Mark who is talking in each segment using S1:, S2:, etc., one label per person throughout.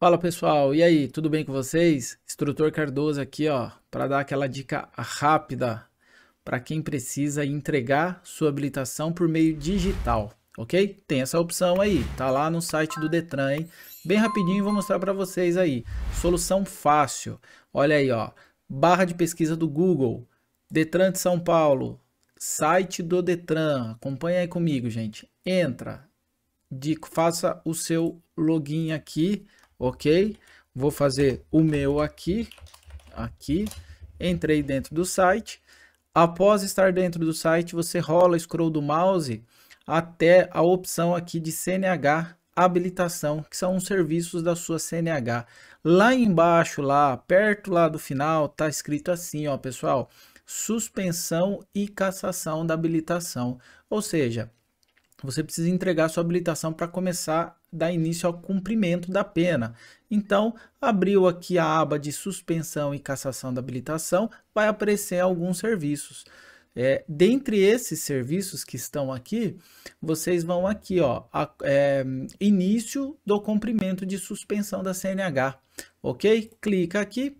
S1: Fala pessoal, e aí, tudo bem com vocês? Instrutor Cardoso aqui, ó, para dar aquela dica rápida para quem precisa entregar sua habilitação por meio digital, ok? Tem essa opção aí, tá lá no site do Detran, hein? Bem rapidinho vou mostrar para vocês aí. Solução fácil. Olha aí, ó, barra de pesquisa do Google, Detran de São Paulo, site do Detran. Acompanha aí comigo, gente. Entra, de, faça o seu login aqui ok? Vou fazer o meu aqui, aqui, entrei dentro do site. Após estar dentro do site, você rola scroll do mouse até a opção aqui de CNH habilitação, que são os serviços da sua CNH. Lá embaixo, lá perto lá do final, tá escrito assim, ó, pessoal: suspensão e cassação da habilitação. Ou seja, você precisa entregar sua habilitação para começar a dar início ao cumprimento da pena. Então, abriu aqui a aba de suspensão e cassação da habilitação, vai aparecer alguns serviços. É, dentre esses serviços que estão aqui, vocês vão aqui, ó, a, é, início do cumprimento de suspensão da CNH, ok? Clica aqui,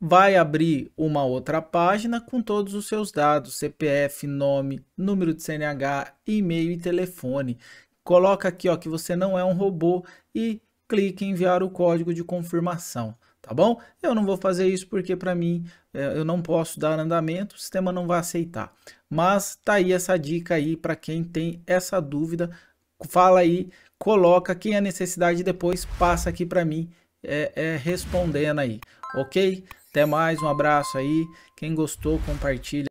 S1: vai abrir uma outra página com todos os seus dados, CPF, nome, número de CNH, e-mail e telefone. Coloca aqui ó, que você não é um robô e clique em enviar o código de confirmação, tá bom? Eu não vou fazer isso porque para mim é, eu não posso dar andamento, o sistema não vai aceitar. Mas tá aí essa dica aí para quem tem essa dúvida, fala aí, coloca quem é necessidade depois passa aqui para mim é, é respondendo aí. Ok? Até mais, um abraço aí. Quem gostou, compartilha.